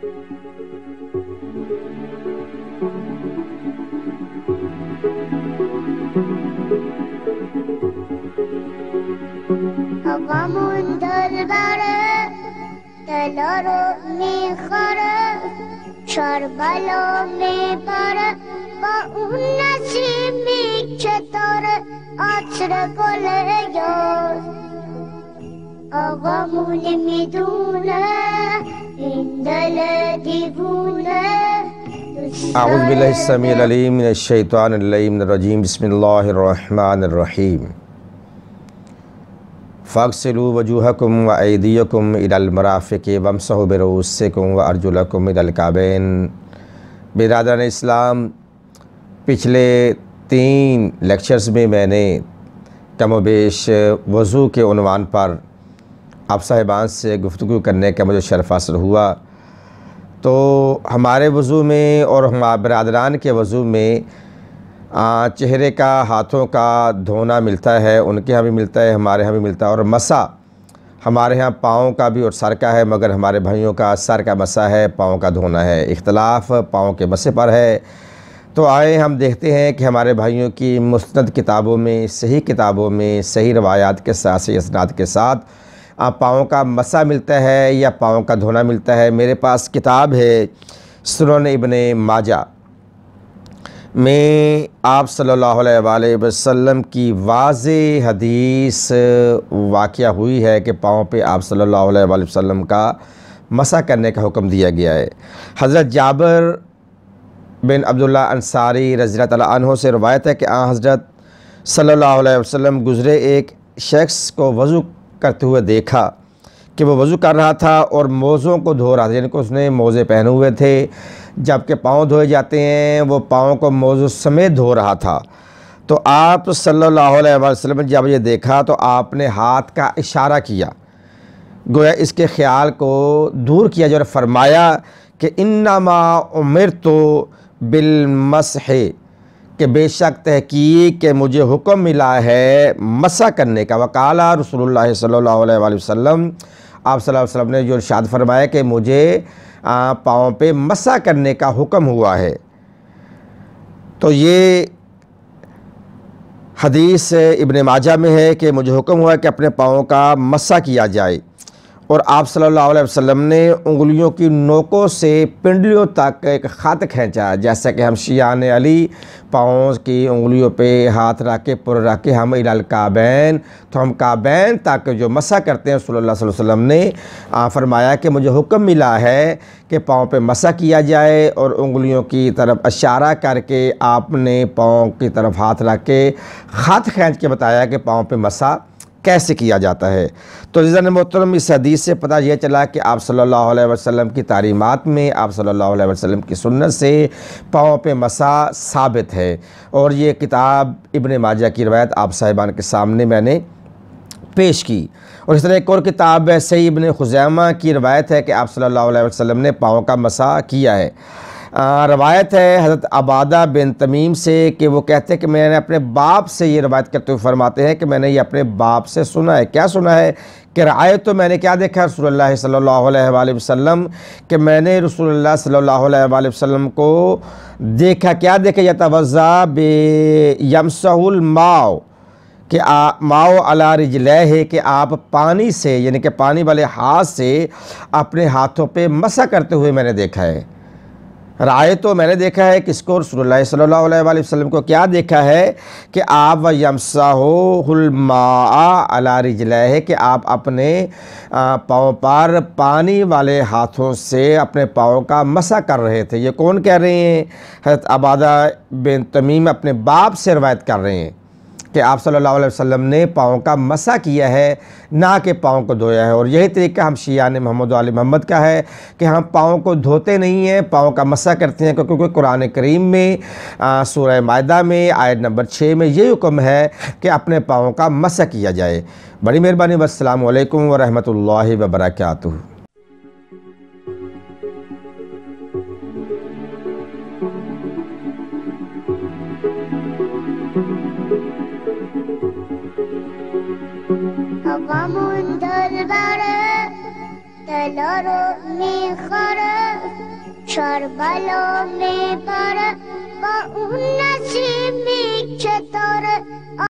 آقامون دل بره دلا رو میخوره می میبره با اون نسیمی که داره عطر گل یاد बसमीम फ़ाकसलू वजूहकुम व ऐदीकुम इदलमराफ़िक वमसहबरसकुम व अर्जुलकुम इदलकाबैन बिरदान इस्लाम पिछले तीन लेक्चर्स में मैंने कम वज़ू के उनवान पर आप साहिबान से गुफ्तु करने का मुझे शरफ असर हुआ तो हमारे वज़ू में और हमारे बरदरान के वज़ू में चेहरे का हाथों का धोना मिलता है उनके यहाँ भी मिलता है हमारे यहाँ भी मिलता है और मसा हमारे यहाँ पाँव का भी और सर का है मगर हमारे भाइयों का सर का मसा है पाँव का धोना है इख्तलाफ पाँव के मसे पर है तो आए हम देखते हैं कि हमारे भाइयों की मुस्ंद किताबों में सही किताबों में सही रवायात के साथ सही असनाद के साथ पाँव का मसा मिलता है या पाँव का धोना मिलता है मेरे पास किताब है सुनन इबन माजा में आप सल्लल्लाहु अलैहि वसल्लम की वाज हदीस वाक़ हुई है कि पाँव पे आप सल्लल्लाहु अलैहि वसल्लम का मसा करने का हुक्म दिया गया है हज़रत जाबर बिन अब्दुल्ला अंसारी रजी तहों से रवायत है कि आ हाँ हज़रत सल्लल्लाहु अलैहि वसल्लम गुज़रे एक शख्स को वज़ू करते हुए देखा कि वो वज़ू कर रहा था और मोज़ों को धो रहा था यानी कि उसने मोज़े पहने हुए थे जबकि पाँव धोए जाते हैं वो पाँव को मोज़ों समेत धो रहा था तो आप सल्लल्लाहु अलैहि वसल्लम ने जब ये देखा तो आपने हाथ का इशारा किया गोया इसके ख्याल को दूर किया जो फरमाया कि इन्ना उमर तो बिलमस है कि बेशक तहकीक के मुझे हुक्म मिला है मसा करने का वकाला रसोल्ला सल्ला वसम आप वसल्लम ने जो इर्शाद फरमाया कि मुझे पाँव पे मसा करने का हुक्म हुआ है तो ये हदीस इबन माजा में है कि मुझे हुक्म हुआ कि अपने पाँव का मसा किया जाए और आप सल्लल्लाहु अलैहि वसल्लम ने उंगलियों की नोकों से पिंडलियों तक एक ख़त खींचा जैसा कि हम शियान अली पाँव की उंगलियों पे हाथ रख के पुर रख के हम इलाल काबैन तो हम काबैन तक जो मसा करते हैं सल्लल्लाहु अलैहि वसल्लम ने आ, फरमाया कि मुझे हुक्म मिला है कि पाँव पे मसा किया जाए और उंगलियों की तरफ इशारा करके आपने पाँव की तरफ हाथ रख के ख़त खींच के बताया कि पाँव पर मसा कैसे किया जाता है तो रज़ा मोहतरम इस हदीस से पता यह चला कि आप सल्लल्लाहु अलैहि वसल्लम की तारीमत में आप सल्लल्लाहु अलैहि वसल्लम की सुन्नत से पाँव पे मसा साबित है और ये किताब इबन माजा की रवायत आप साहिबान के सामने मैंने पेश की और इस तरह एक और किताब है सईब इबन खुजैमा की रवायत है कि आप सल्लल्लाहु अलैहि वसल्लम ने पाँव का मसा किया है रवायत है हज़रत आबादा बिन तमीम से कि वो कहते हैं कि मैंने अपने बाप से ये रवायत करते हुए फरमाते हैं कि मैंने ये अपने बाप से सुना है क्या सुना है कि राय तो मैंने क्या देखा रसोल्ला सल्ला वसम कि मैंने रसोल्ला सल्ला वसम को देखा क्या देखा या तवज़ा बे यमसहुल माओ कि आ, माओ अला रिजलह है कि आप पानी से यानी कि पानी वाले हाथ से अपने हाथों पे मसा करते हुए मैंने देखा है राय तो मैंने देखा है किसको रसोल्ला सल्ला वसलम को क्या देखा है कि आप व यमसाहोलमा अला रिजला है कि आप अपने पाँव पर पानी वाले हाथों से अपने पाँव का मसा कर रहे थे ये कौन कह रहे हैं हजरत आबादा बिन तमीम अपने बाप से रवायत कर रहे हैं कि आप सल्लल्लाहु अलैहि वसल्लम ने पाँव का मसा किया है ना कि पाँव को धोया है और यही तरीका हम शियान मोहम्मद आल मोहम्मद का है कि हम पाँव को धोते नहीं हैं पाँव का मसा करते हैं क्योंकि कुरान करीम में सूर्य माहा में आयत नंबर छः में ये हुक्म है कि अपने पाँव का मसा किया जाए बड़ी मेहरबानी वालकम वरहमल वबरकू دلا رو میخوره شربلو میبره با اون نصیبی که داره